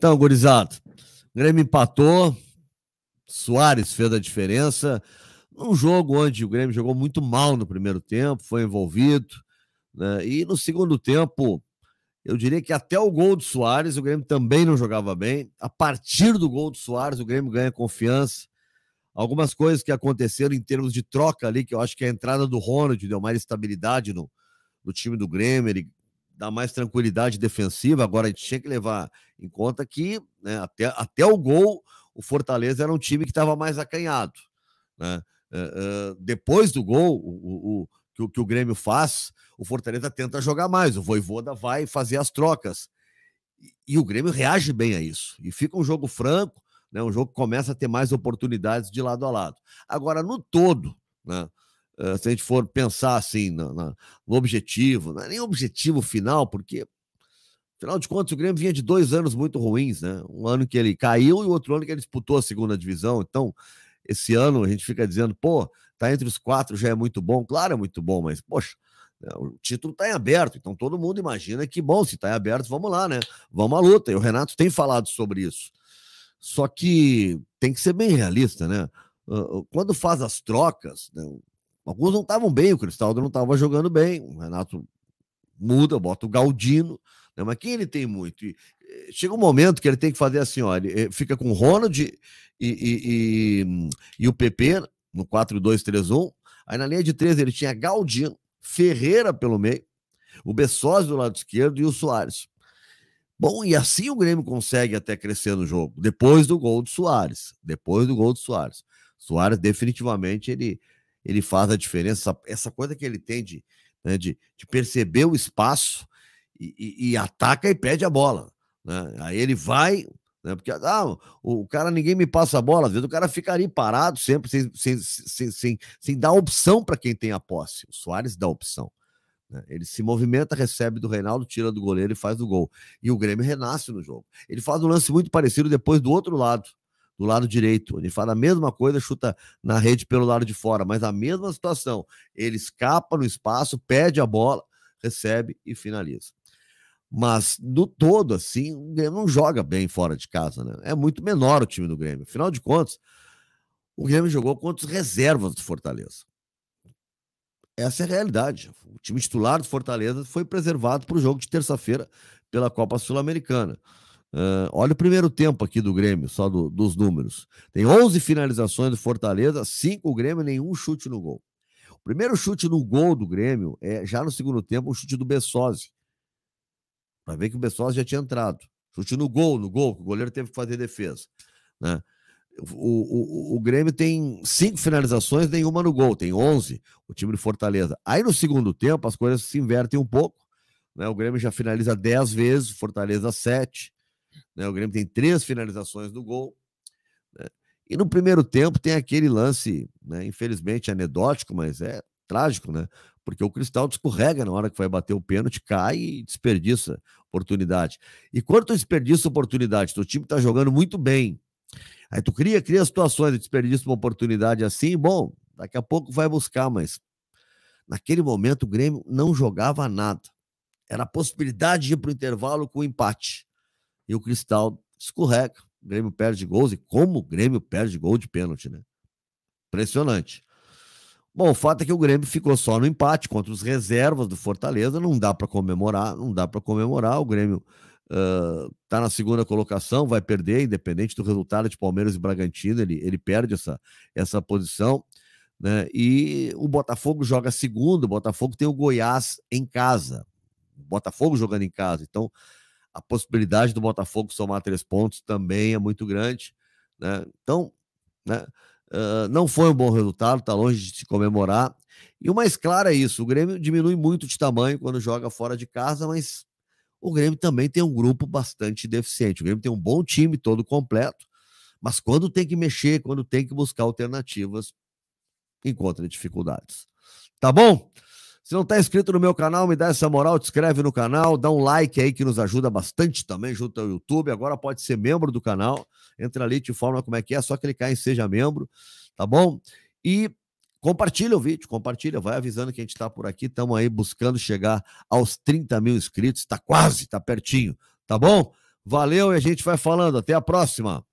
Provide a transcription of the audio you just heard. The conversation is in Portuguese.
Então, gurizado, o Grêmio empatou, Soares fez a diferença. Um jogo onde o Grêmio jogou muito mal no primeiro tempo, foi envolvido. Né? E no segundo tempo, eu diria que até o gol do Soares, o Grêmio também não jogava bem. A partir do gol do Soares, o Grêmio ganha confiança. Algumas coisas que aconteceram em termos de troca ali, que eu acho que é a entrada do Ronald deu mais estabilidade no, no time do Grêmio. Ele dar mais tranquilidade defensiva. Agora a gente tinha que levar em conta que né, até, até o gol o Fortaleza era um time que estava mais acanhado. Né? Uh, uh, depois do gol, o, o, o que, que, o Grêmio faz, o Fortaleza tenta jogar mais, o Voivoda vai fazer as trocas. E, e o Grêmio reage bem a isso. E fica um jogo franco, né? um jogo que começa a ter mais oportunidades de lado a lado. Agora, no todo, né? Eh, se a gente for pensar assim no, no, no objetivo, não é nem objetivo final, porque afinal de contas o Grêmio vinha de dois anos muito ruins, né? Um ano que ele caiu e outro ano que ele disputou a segunda divisão. Então, esse ano a gente fica dizendo, pô, tá entre os quatro já é muito bom. Claro, é muito bom, mas poxa, né, o título está em aberto, então todo mundo imagina que bom, se está em aberto, vamos lá, né? Vamos à luta. E o Renato tem falado sobre isso. Só que tem que ser bem realista, né? Ah, ah, quando faz as trocas, né? Alguns não estavam bem, o Cristaldo não estava jogando bem, o Renato muda, bota o Galdino, né? mas quem ele tem muito? E eh, chega um momento que ele tem que fazer assim, ó, ele eh, fica com o Ronald e, e, e, e o PP no 4-2-3-1, aí na linha de três ele tinha Galdino, Ferreira pelo meio, o Bessós do lado esquerdo e o Soares. Bom, e assim o Grêmio consegue até crescer no jogo, depois do gol do Soares, depois do gol do Soares. Soares definitivamente ele ele faz a diferença. Essa coisa que ele tem de, né, de, de, perceber o espaço e, e, e, ataca e pede a bola. Né? Aí ele vai, né, porque ah, o, o, cara ninguém me passa a bola, às vezes o cara ficaria parado sempre, sem, sem, sem, sem, sem dar opção para quem tem a posse. O Soares dá opção. Né. Ele se movimenta, recebe do Reinaldo, tira do goleiro e faz o gol. E o Grêmio renasce no jogo. Ele faz um lance muito parecido depois do outro lado do lado direito. Ele faz a mesma coisa, chuta na rede pelo lado de fora, mas a mesma situação. Ele escapa no espaço, pede a bola, recebe e finaliza. Mas, no todo, assim, o Grêmio não joga bem fora de casa, né? É muito menor o time do Grêmio. Afinal de contas, o Grêmio jogou contra os reservas do Fortaleza. Essa é a realidade. O time titular do Fortaleza foi preservado para o jogo de terça-feira pela Copa Sul-Americana. Uh, olha o primeiro tempo aqui do Grêmio, só do, dos números. Tem 11 finalizações do Fortaleza, 5 Grêmio, nenhum chute no gol. O primeiro chute no gol do Grêmio é já no segundo tempo um chute do Bessose. Para ver que o Bessose já tinha entrado. Chute no gol, no gol, que o goleiro teve que fazer defesa. Né? O, o, o Grêmio tem cinco finalizações, nenhuma no gol, tem 11, o time de Fortaleza. Aí no segundo tempo as coisas se invertem um pouco. Né? O Grêmio já finaliza 10 vezes, Fortaleza 7. Né? O Grêmio tem três finalizações no gol. Né? E no primeiro tempo tem aquele lance, né? infelizmente anedótico, mas é trágico, né? Porque o Cristal escorrega na hora que vai bater o pênalti, cai e desperdiça oportunidade. E quando tu desperdiça oportunidade, teu time tá jogando muito bem. Aí tu cria, cria situações, desperdiça uma oportunidade assim, bom, daqui a pouco vai buscar, mas naquele momento o Grêmio não jogava nada. Era a possibilidade de ir para o intervalo com empate e o Cristal escorrega. O Grêmio perde gols e como o Grêmio perde gol de pênalti, né? Impressionante. Bom, o fato é que o Grêmio ficou só no empate contra os reservas do Fortaleza, não dá para comemorar, não dá para comemorar. O Grêmio está na segunda colocação, vai perder, independente do resultado de Palmeiras e Bragantino, ele, ele perde essa, essa posição. Né? E o Botafogo joga segundo, o Botafogo tem o Goiás em casa. O Botafogo jogando em casa. Então, a possibilidade do Botafogo somar três pontos também é muito grande. Né? Então, né? Uh, não foi um bom resultado, está longe de se comemorar. E o mais claro é isso: o Grêmio diminui muito de tamanho quando joga fora de casa, mas o Grêmio também tem um grupo bastante deficiente. O Grêmio tem um bom time todo completo, mas quando tem que mexer, quando tem que buscar alternativas, encontra dificuldades. Tá bom? Se não está inscrito no meu canal, me dá essa moral, te inscreve no canal, dá um like aí que nos ajuda bastante também junto ao YouTube. Agora pode ser membro do canal. Entra ali, te informa como é que é, é só clicar em Seja Membro, tá bom? E compartilha o vídeo, compartilha, vai avisando que a gente está por aqui. Estamos aí buscando chegar aos 30 mil inscritos. Está quase, está pertinho, tá bom? Valeu e a gente vai falando. Até a próxima.